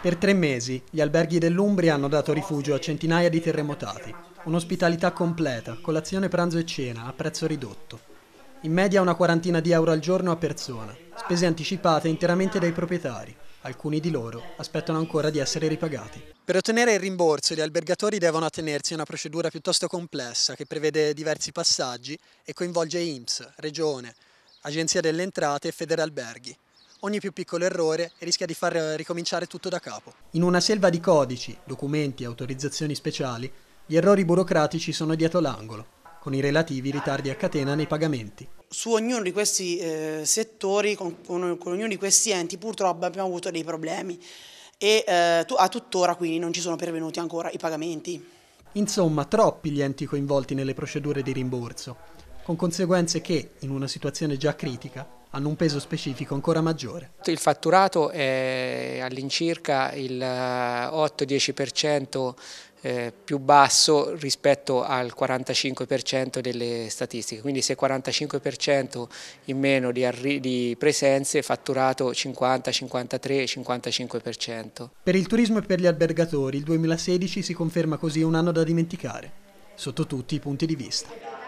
Per tre mesi gli alberghi dell'Umbria hanno dato rifugio a centinaia di terremotati. Un'ospitalità completa, colazione, pranzo e cena, a prezzo ridotto. In media una quarantina di euro al giorno a persona, spese anticipate interamente dai proprietari. Alcuni di loro aspettano ancora di essere ripagati. Per ottenere il rimborso gli albergatori devono attenersi a una procedura piuttosto complessa che prevede diversi passaggi e coinvolge IMSS, Regione, Agenzia delle Entrate e Federalberghi ogni più piccolo errore rischia di far eh, ricominciare tutto da capo. In una selva di codici, documenti e autorizzazioni speciali, gli errori burocratici sono dietro l'angolo, con i relativi ritardi a catena nei pagamenti. Su ognuno di questi eh, settori, con, con, con ognuno di questi enti, purtroppo abbiamo avuto dei problemi e eh, a tuttora quindi non ci sono pervenuti ancora i pagamenti. Insomma, troppi gli enti coinvolti nelle procedure di rimborso con conseguenze che, in una situazione già critica, hanno un peso specifico ancora maggiore. Il fatturato è all'incirca il 8-10% eh, eh, più basso rispetto al 45% delle statistiche, quindi se 45% in meno di, di presenze fatturato 50, 53, 55%. Per il turismo e per gli albergatori il 2016 si conferma così un anno da dimenticare, sotto tutti i punti di vista.